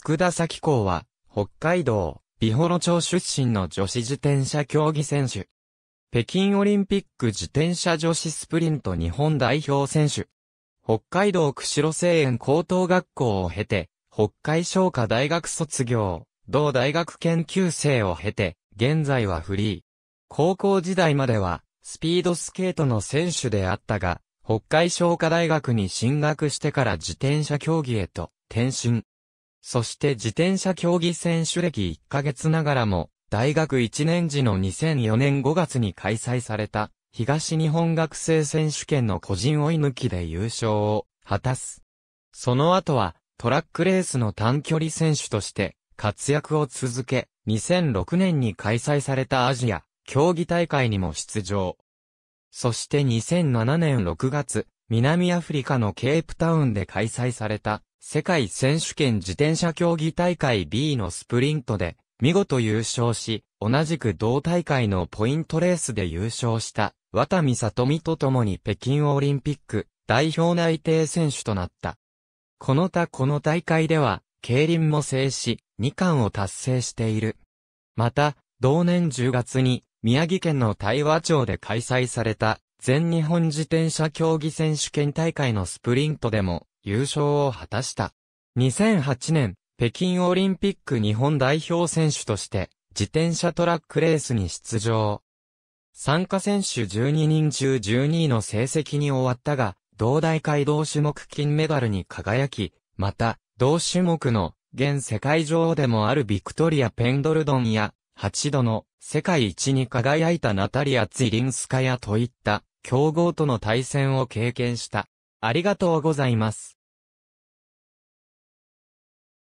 佃崎港は、北海道、美幌町出身の女子自転車競技選手。北京オリンピック自転車女子スプリント日本代表選手。北海道釧路製園高等学校を経て、北海商科大学卒業、同大学研究生を経て、現在はフリー。高校時代までは、スピードスケートの選手であったが、北海商科大学に進学してから自転車競技へと転身。そして自転車競技選手歴1ヶ月ながらも、大学1年時の2004年5月に開催された、東日本学生選手権の個人追い抜きで優勝を果たす。その後は、トラックレースの短距離選手として活躍を続け、2006年に開催されたアジア競技大会にも出場。そして2007年6月、南アフリカのケープタウンで開催された世界選手権自転車競技大会 B のスプリントで、見事優勝し、同じく同大会のポイントレースで優勝した、渡見里美と共に北京オリンピック代表内定選手となった。この他この大会では、競輪も制し、2冠を達成している。また、同年10月に、宮城県の大和町で開催された、全日本自転車競技選手権大会のスプリントでも、優勝を果たした。2008年、北京オリンピック日本代表選手として、自転車トラックレースに出場。参加選手12人中12位の成績に終わったが、同大会同種目金メダルに輝き、また、同種目の現世界女王でもあるビクトリア・ペンドルドンや、8度の世界一に輝いたナタリア・ツイリンスカヤといった、強豪との対戦を経験した。ありがとうございます。